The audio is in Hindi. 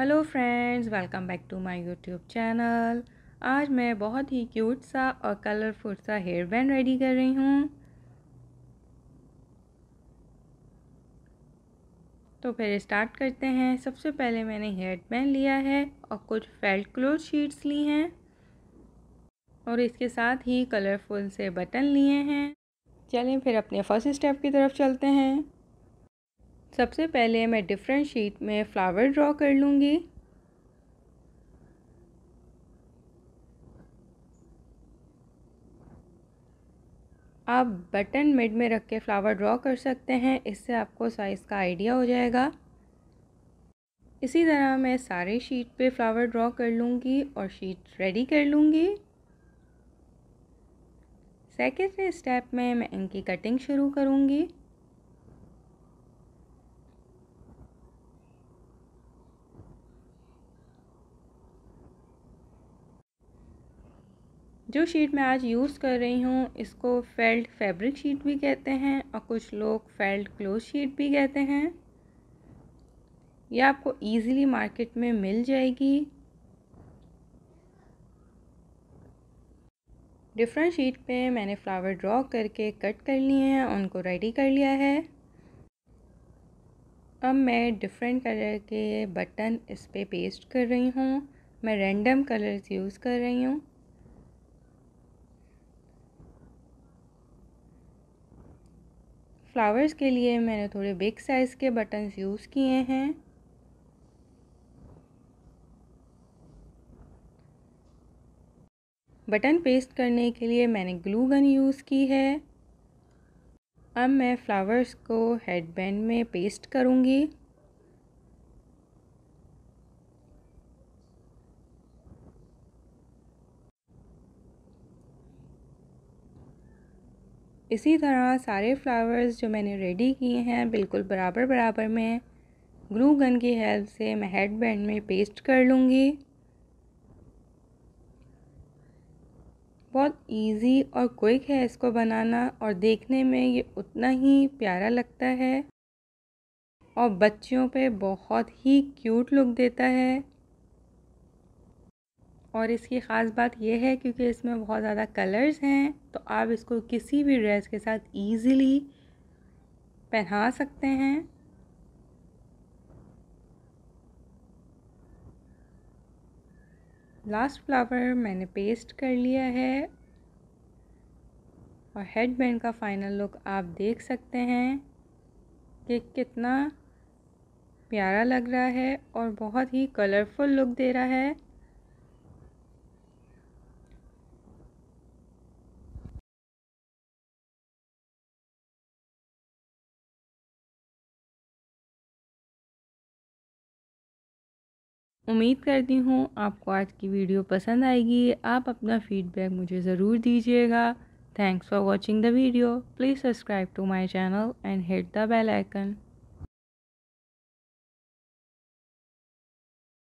hello friends welcome back to my YouTube channel आज मैं बहुत ही क्यूट सा और कलरफुल सा हेयर बैंड रेडी कर रही हूँ तो फिर स्टार्ट करते हैं सबसे पहले मैंने हेयर बैंड लिया है और कुछ फेल्ट क्लोथ शीट्स ली हैं और इसके साथ ही कलरफुल से बटन लिए हैं चलें फिर अपने फर्स्ट स्टेप की तरफ चलते हैं सबसे पहले मैं डिफरेंट शीट में फ़्लावर ड्रॉ कर लूँगी आप बटन मिड में रख के फ्लावर ड्रॉ कर सकते हैं इससे आपको साइज़ का आइडिया हो जाएगा इसी तरह मैं सारे शीट पे फ्लावर ड्रॉ कर लूँगी और शीट रेडी कर लूँगी सेकेंड स्टेप में मैं इनकी कटिंग शुरू करूँगी जो शीट मैं आज यूज़ कर रही हूँ इसको फेल्ड फैब्रिक शीट भी कहते हैं और कुछ लोग फेल्ड क्लोथ शीट भी कहते हैं यह आपको इजीली मार्केट में मिल जाएगी डिफरेंट शीट पे मैंने फ्लावर ड्रॉ करके कट कर लिए हैं उनको रेडी कर लिया है अब मैं डिफरेंट कलर के बटन इस पर पे पेस्ट कर रही हूँ मैं रैंडम कलर्स यूज़ कर रही हूँ फ्लावर्स के लिए मैंने थोड़े बिग साइज़ के बटन्स यूज़ किए हैं बटन पेस्ट करने के लिए मैंने ग्लू गन यूज़ की है अब मैं फ़्लावर्स को हेडबैंड में पेस्ट करूँगी इसी तरह सारे फ्लावर्स जो मैंने रेडी किए हैं बिल्कुल बराबर बराबर में ग्लू गन की हेल्प से मैं हेड बैंड में पेस्ट कर लूँगी बहुत इजी और क्विक है इसको बनाना और देखने में ये उतना ही प्यारा लगता है और बच्चियों पे बहुत ही क्यूट लुक देता है और इसकी ख़ास बात यह है क्योंकि इसमें बहुत ज़्यादा कलर्स हैं तो आप इसको किसी भी ड्रेस के साथ ईज़िली पहना सकते हैं लास्ट फ्लावर मैंने पेस्ट कर लिया है और हेड बैंड का फाइनल लुक आप देख सकते हैं कि कितना प्यारा लग रहा है और बहुत ही कलरफुल लुक दे रहा है उम्मीद करती हूँ आपको आज की वीडियो पसंद आएगी आप अपना फीडबैक मुझे ज़रूर दीजिएगा thanks for watching the video please subscribe to my channel and hit the bell icon